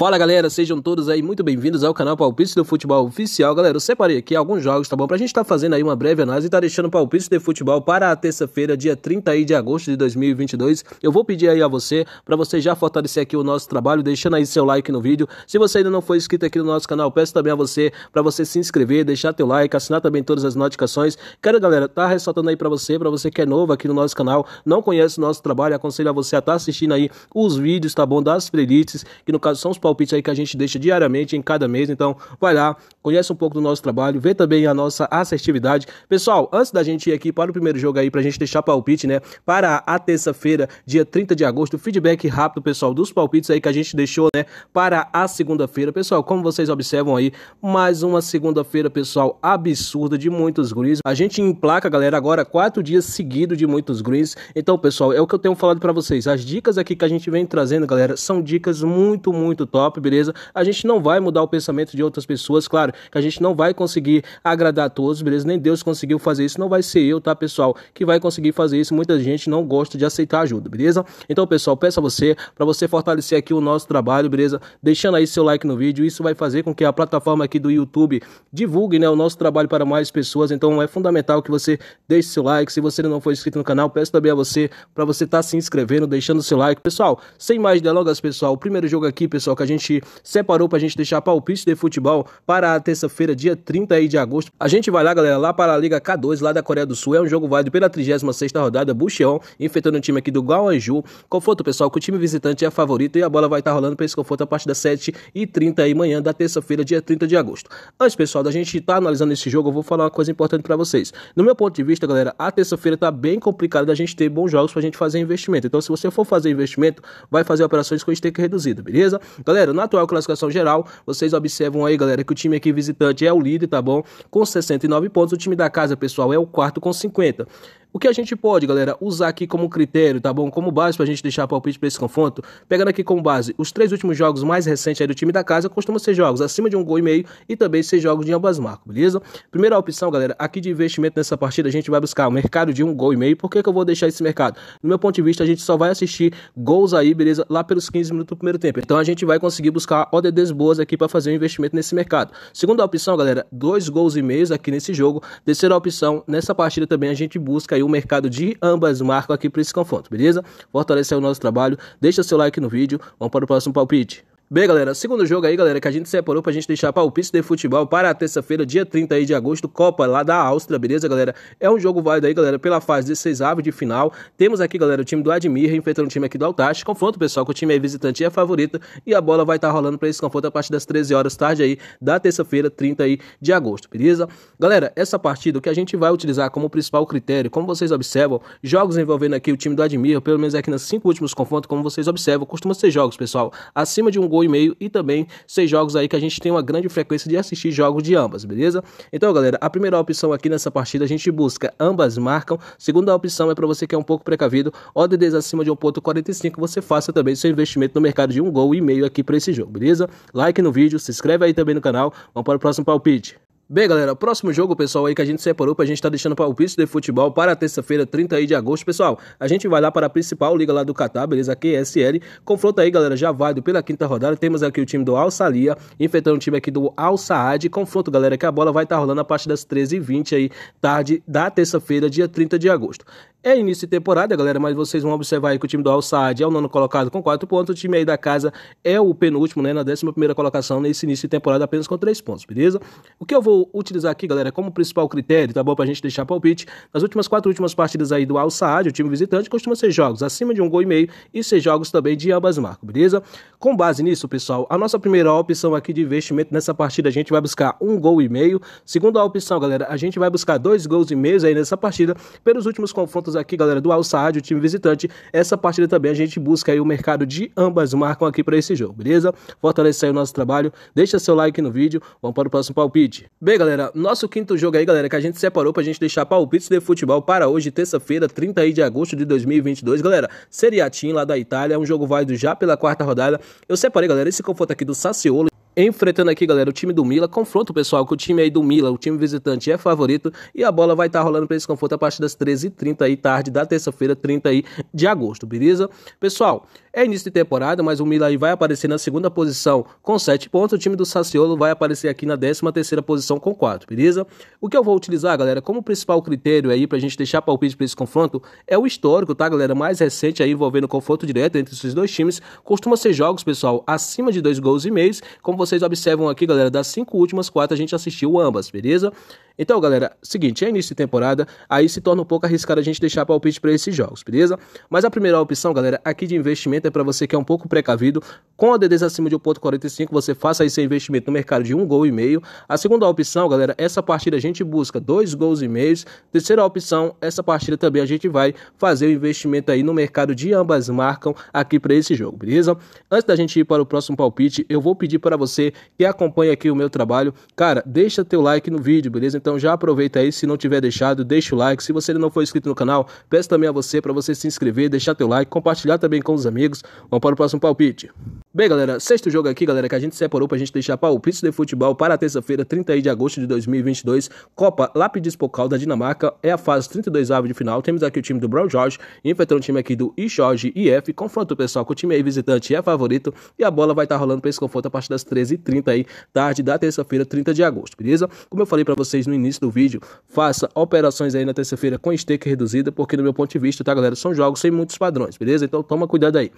Fala galera, sejam todos aí muito bem-vindos ao canal Palpite do Futebol Oficial. Galera, eu separei aqui alguns jogos, tá bom? Pra gente estar tá fazendo aí uma breve análise e tá deixando o Palpite de Futebol para a terça-feira, dia 30 aí de agosto de 2022. Eu vou pedir aí a você, para você já fortalecer aqui o nosso trabalho, deixando aí seu like no vídeo. Se você ainda não foi inscrito aqui no nosso canal, peço também a você para você se inscrever, deixar teu like, assinar também todas as notificações. Quero, galera, tá ressaltando aí para você, para você que é novo aqui no nosso canal, não conhece o nosso trabalho, aconselho a você a estar tá assistindo aí os vídeos, tá bom? Das playlists, que no caso são os palpites aí que a gente deixa diariamente em cada mês. Então, vai lá, conhece um pouco do nosso trabalho, vê também a nossa assertividade. Pessoal, antes da gente ir aqui para o primeiro jogo aí, para a gente deixar palpite, né? Para a terça-feira, dia 30 de agosto, feedback rápido, pessoal, dos palpites aí que a gente deixou, né? Para a segunda-feira. Pessoal, como vocês observam aí, mais uma segunda-feira, pessoal, absurda de muitos greens. A gente emplaca, galera, agora quatro dias seguidos de muitos greens. Então, pessoal, é o que eu tenho falado para vocês. As dicas aqui que a gente vem trazendo, galera, são dicas muito, muito top top, beleza? A gente não vai mudar o pensamento de outras pessoas, claro, que a gente não vai conseguir agradar a todos, beleza? Nem Deus conseguiu fazer isso, não vai ser eu, tá, pessoal, que vai conseguir fazer isso. Muita gente não gosta de aceitar ajuda, beleza? Então, pessoal, peço a você para você fortalecer aqui o nosso trabalho, beleza? Deixando aí seu like no vídeo, isso vai fazer com que a plataforma aqui do YouTube divulgue, né, o nosso trabalho para mais pessoas. Então, é fundamental que você deixe seu like. Se você não for inscrito no canal, peço também a você para você estar tá se inscrevendo, deixando seu like, pessoal. Sem mais delongas, pessoal, o primeiro jogo aqui, pessoal, que a gente separou para a gente deixar palpite de futebol para a terça-feira, dia 30 de agosto. A gente vai lá, galera, lá para a Liga K2, lá da Coreia do Sul. É um jogo válido pela 36 rodada, Bucheon, enfrentando o time aqui do Guangzhou. Conforto, pessoal, que o time visitante é favorito e a bola vai estar tá rolando para esse conforto a partir das 7h30 aí, manhã da terça-feira, dia 30 de agosto. Antes, pessoal, da gente estar tá analisando esse jogo, eu vou falar uma coisa importante para vocês. No meu ponto de vista, galera, a terça-feira tá bem complicada da gente ter bons jogos para a gente fazer investimento. Então, se você for fazer investimento, vai fazer operações com que reduzido, beleza? Galera, então, na atual classificação geral, vocês observam aí, galera, que o time aqui visitante é o líder, tá bom? Com 69 pontos. O time da casa, pessoal, é o quarto com 50. O que a gente pode, galera, usar aqui como critério, tá bom? Como base pra gente deixar palpite pra esse confronto, pegando aqui como base os três últimos jogos mais recentes aí do time da casa, costumam ser jogos acima de um gol e meio e também ser jogos de ambas marcas, beleza? Primeira opção, galera, aqui de investimento nessa partida, a gente vai buscar o um mercado de um gol e meio. Por que, que eu vou deixar esse mercado? No meu ponto de vista, a gente só vai assistir gols aí, beleza? Lá pelos 15 minutos do primeiro tempo. Então a gente vai conseguir buscar ODDs boas aqui para fazer um investimento nesse mercado. Segunda opção, galera, dois gols e meio aqui nesse jogo. Terceira opção, nessa partida também a gente busca aí o mercado de ambas marcas aqui para esse confronto, beleza? Fortalece aí o nosso trabalho, deixa seu like no vídeo, vamos para o próximo palpite. Bem, galera, segundo jogo aí, galera, que a gente separou pra gente deixar palpite de futebol para a terça-feira, dia 30 aí de agosto, Copa lá da Áustria, beleza, galera? É um jogo válido aí, galera, pela fase seis aves de final. Temos aqui, galera, o time do Admir enfrentando o time aqui do Altache. Confronto, pessoal, que o time é visitante e é favorita e a bola vai estar tá rolando para esse confronto a partir das 13 horas tarde aí da terça-feira, 30 aí de agosto, beleza? Galera, essa partida o que a gente vai utilizar como principal critério, como vocês observam, jogos envolvendo aqui o time do Admir, pelo menos aqui nas cinco últimos confrontos, como vocês observam, costuma ser jogos, pessoal, acima de um gol ou e-mail e também seis jogos aí que a gente tem uma grande frequência de assistir jogos de ambas, beleza? Então, galera, a primeira opção aqui nessa partida a gente busca ambas marcam. Segunda opção é para você que é um pouco precavido, ODDs acima de 1.45, você faça também seu investimento no mercado de um gol e meio aqui para esse jogo, beleza? Like no vídeo, se inscreve aí também no canal. Vamos para o próximo palpite. Bem, galera, o próximo jogo, pessoal, aí que a gente separou pra gente tá deixando piso de futebol para terça-feira, 30 aí de agosto, pessoal. A gente vai lá para a principal liga lá do Catar, beleza? QSL. Confronto aí, galera, já válido pela quinta rodada. Temos aqui o time do Al Salia enfrentando o time aqui do Al Saad. Confronto, galera, que a bola vai estar tá rolando a partir das 13h20 aí, tarde da terça-feira, dia 30 de agosto. É início de temporada, galera, mas vocês vão observar que o time do Al Saad é o nono colocado com 4 pontos, o time aí da casa é o penúltimo, né, na 11 primeira colocação nesse início de temporada apenas com 3 pontos, beleza? O que eu vou utilizar aqui, galera, como principal critério, tá bom, pra gente deixar palpite, nas últimas quatro últimas partidas aí do Al Saad, o time visitante costuma ser jogos acima de um gol e meio e ser jogos também de ambas marcas, beleza? Com base nisso, pessoal, a nossa primeira opção aqui de investimento nessa partida, a gente vai buscar um gol e meio. Segunda opção, galera, a gente vai buscar dois gols e meio aí nessa partida pelos últimos confrontos aqui, galera, do Al o time visitante. Essa partida também a gente busca aí o mercado de ambas marcam aqui para esse jogo, beleza? Fortalece aí o nosso trabalho, deixa seu like no vídeo, vamos para o próximo palpite. Bem, galera, nosso quinto jogo aí, galera, que a gente separou pra gente deixar palpites de futebol para hoje, terça-feira, 30 de agosto de 2022, galera. Seria a lá da Itália, é um jogo válido já pela quarta rodada. Eu separei, galera, esse confronto aqui do Saciolo enfrentando aqui, galera, o time do Mila. confronto, pessoal que o time aí do Mila, o time visitante, é favorito. E a bola vai estar tá rolando para esse confronto a partir das 13h30 aí, tarde da terça-feira, 30 aí de agosto, beleza? Pessoal, é início de temporada, mas o Mila aí vai aparecer na segunda posição com 7 pontos. O time do Saciolo vai aparecer aqui na 13 terceira posição com 4, beleza? O que eu vou utilizar, galera, como principal critério aí pra gente deixar palpite para esse confronto é o histórico, tá, galera? Mais recente aí envolvendo confronto direto entre esses dois times. Costuma ser jogos, pessoal, acima de dois gols e meios. Como você vocês observam aqui, galera, das cinco últimas quatro a gente assistiu ambas, beleza? Então, galera, seguinte, é início de temporada, aí se torna um pouco arriscado a gente deixar palpite para esses jogos, beleza? Mas a primeira opção, galera, aqui de investimento é para você que é um pouco precavido, com a DDs acima de 1.45, você faça aí seu investimento no mercado de um gol e meio. A segunda opção, galera, essa partida a gente busca dois gols e meios. Terceira opção, essa partida também a gente vai fazer o investimento aí no mercado de ambas marcam aqui para esse jogo, beleza? Antes da gente ir para o próximo palpite, eu vou pedir para você você que acompanha aqui o meu trabalho. Cara, deixa teu like no vídeo, beleza? Então já aproveita aí, se não tiver deixado, deixa o like. Se você não for inscrito no canal, peço também a você para você se inscrever, deixar teu like, compartilhar também com os amigos. Vamos para o próximo palpite. Bem, galera, sexto jogo aqui, galera, que a gente separou pra gente deixar palpite de futebol para terça-feira, 30 de agosto de 2022, Copa Lápis Pokal da Dinamarca, é a fase 32 de final. Temos aqui o time do Brown Jorge, enfrentando o time aqui do Jorge IF. Confronto pessoal com o time aí visitante é favorito e a bola vai estar tá rolando para esse confronto a partir das 13 13h30 aí, tarde da terça-feira, 30 de agosto, beleza? Como eu falei para vocês no início do vídeo, faça operações aí na terça-feira com stake reduzida, porque do meu ponto de vista, tá galera, são jogos sem muitos padrões, beleza? Então toma cuidado aí.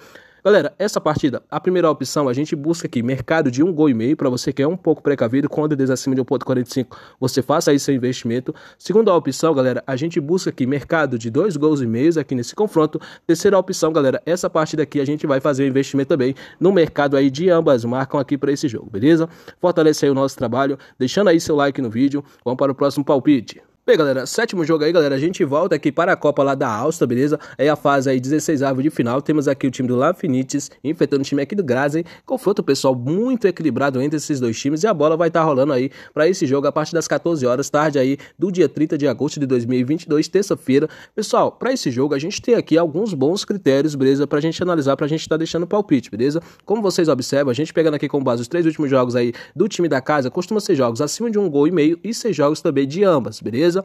Galera, essa partida, a primeira opção, a gente busca aqui mercado de um gol e meio para você que é um pouco precavido, quando desacima acima de 1.45, você faça aí seu investimento. Segunda opção, galera, a gente busca aqui mercado de dois gols e meios aqui nesse confronto. Terceira opção, galera, essa partida aqui a gente vai fazer o investimento também no mercado aí de ambas marcam aqui para esse jogo, beleza? Fortalece aí o nosso trabalho, deixando aí seu like no vídeo. Vamos para o próximo palpite. Bem, galera, sétimo jogo aí, galera. A gente volta aqui para a Copa lá da Áustria, beleza? É a fase aí 16 árvore de final. Temos aqui o time do Lafinites enfrentando o time aqui do Grazen. Confronto, pessoal, muito equilibrado entre esses dois times. E a bola vai estar tá rolando aí para esse jogo a partir das 14 horas, tarde aí do dia 30 de agosto de 2022, terça-feira. Pessoal, para esse jogo a gente tem aqui alguns bons critérios, beleza? Para a gente analisar, para a gente estar tá deixando palpite, beleza? Como vocês observam, a gente pegando aqui com base os três últimos jogos aí do time da casa, costuma ser jogos acima de um gol e meio e ser jogos também de ambas, beleza? coisa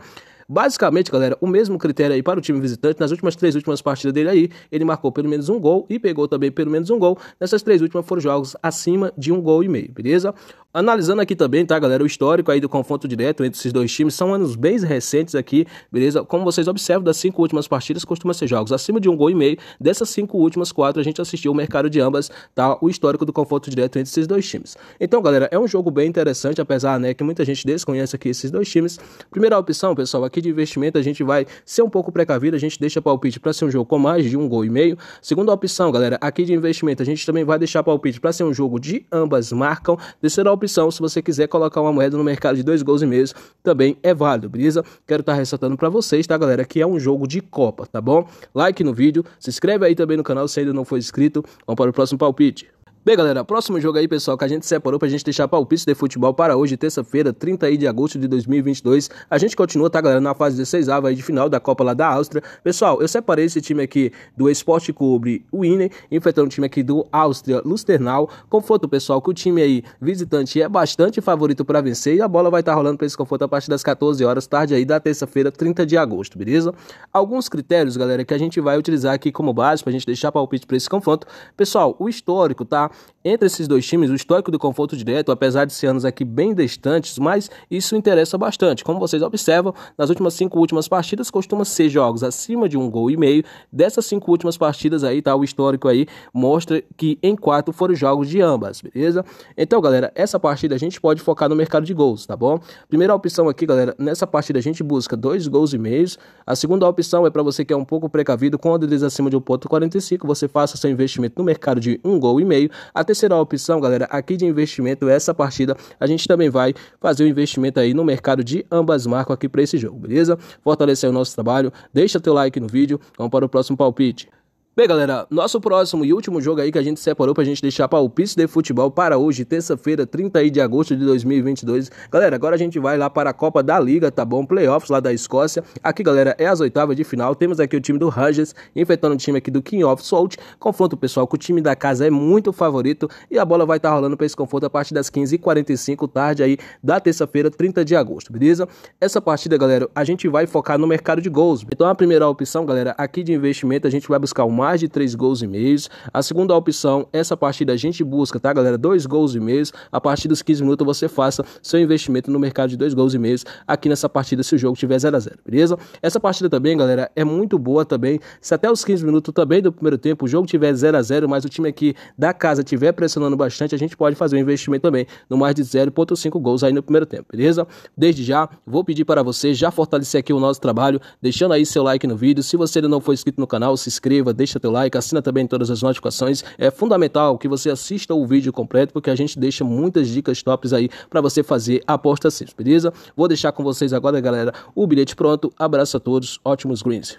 Basicamente, galera, o mesmo critério aí para o time visitante. Nas últimas três últimas partidas dele aí, ele marcou pelo menos um gol e pegou também pelo menos um gol. Nessas três últimas foram jogos acima de um gol e meio, beleza? Analisando aqui também, tá, galera, o histórico aí do confronto direto entre esses dois times são anos bem recentes aqui, beleza? Como vocês observam, das cinco últimas partidas costuma ser jogos acima de um gol e meio. Dessas cinco últimas quatro, a gente assistiu o mercado de ambas, tá? O histórico do confronto direto entre esses dois times. Então, galera, é um jogo bem interessante, apesar, né, que muita gente desconhece aqui esses dois times. Primeira opção, pessoal, aqui aqui de investimento a gente vai ser um pouco precavido, a gente deixa palpite para ser um jogo com mais de um gol e meio. Segunda opção, galera, aqui de investimento a gente também vai deixar palpite para ser um jogo de ambas marcam. Terceira opção, se você quiser colocar uma moeda no mercado de dois gols e meio, também é válido, beleza? Quero estar tá ressaltando para vocês, tá, galera, que é um jogo de Copa, tá bom? Like no vídeo, se inscreve aí também no canal se ainda não for inscrito. Vamos para o próximo palpite. Bem, galera, próximo jogo aí, pessoal, que a gente separou pra gente deixar palpite de futebol para hoje, terça-feira, 30 de agosto de 2022. A gente continua, tá, galera, na fase 16 aí de final da Copa lá da Áustria. Pessoal, eu separei esse time aqui do Esporte Cobre Wiener, enfrentando o time aqui do Áustria Lusternal. Conforto, pessoal, que o time aí visitante é bastante favorito para vencer e a bola vai estar tá rolando para esse conforto a partir das 14 horas, tarde aí da terça-feira, 30 de agosto, beleza? Alguns critérios, galera, que a gente vai utilizar aqui como base pra gente deixar palpite para esse confronto. Pessoal, o histórico, tá? Entre esses dois times, o histórico do confronto direto, apesar de ser anos aqui bem distantes, mas isso interessa bastante. Como vocês observam, nas últimas cinco últimas partidas costuma ser jogos acima de um gol e meio. Dessas cinco últimas partidas aí, tá? O histórico aí mostra que em quatro foram jogos de ambas, beleza? Então, galera, essa partida a gente pode focar no mercado de gols, tá bom? Primeira opção aqui, galera, nessa partida a gente busca dois gols e meios. A segunda opção é para você que é um pouco precavido, quando eles acima de 1.45, você faça seu investimento no mercado de um gol e meio. A terceira opção, galera, aqui de investimento, essa partida, a gente também vai fazer o um investimento aí no mercado de ambas marcas aqui para esse jogo, beleza? Fortalecer o nosso trabalho, deixa teu like no vídeo, vamos para o próximo palpite. Bem, galera, nosso próximo e último jogo aí que a gente separou pra gente deixar palpite de futebol para hoje, terça-feira, 30 de agosto de 2022. Galera, agora a gente vai lá para a Copa da Liga, tá bom? Playoffs lá da Escócia. Aqui, galera, é as oitavas de final. Temos aqui o time do Rangers enfrentando o time aqui do King of Salt. Confronto, pessoal, que o time da casa é muito favorito e a bola vai estar tá rolando para esse confronto a partir das 15h45, tarde aí da terça-feira, 30 de agosto, beleza? Essa partida, galera, a gente vai focar no mercado de gols. Então a primeira opção, galera, aqui de investimento, a gente vai buscar o mais de três gols e meios. A segunda opção, essa partida a gente busca, tá, galera? Dois gols e meios. A partir dos 15 minutos você faça seu investimento no mercado de dois gols e meios aqui nessa partida se o jogo tiver 0 a 0 beleza? Essa partida também, galera, é muito boa também. Se até os 15 minutos também do primeiro tempo o jogo tiver 0 a 0 mas o time aqui da casa tiver pressionando bastante, a gente pode fazer um investimento também no mais de 0.5 gols aí no primeiro tempo, beleza? Desde já, vou pedir para você já fortalecer aqui o nosso trabalho, deixando aí seu like no vídeo. Se você ainda não for inscrito no canal, se inscreva, deixa seu like, assina também todas as notificações. É fundamental que você assista o vídeo completo, porque a gente deixa muitas dicas tops aí para você fazer aposta simples, beleza? Vou deixar com vocês agora, galera, o bilhete pronto. Abraço a todos, ótimos greens.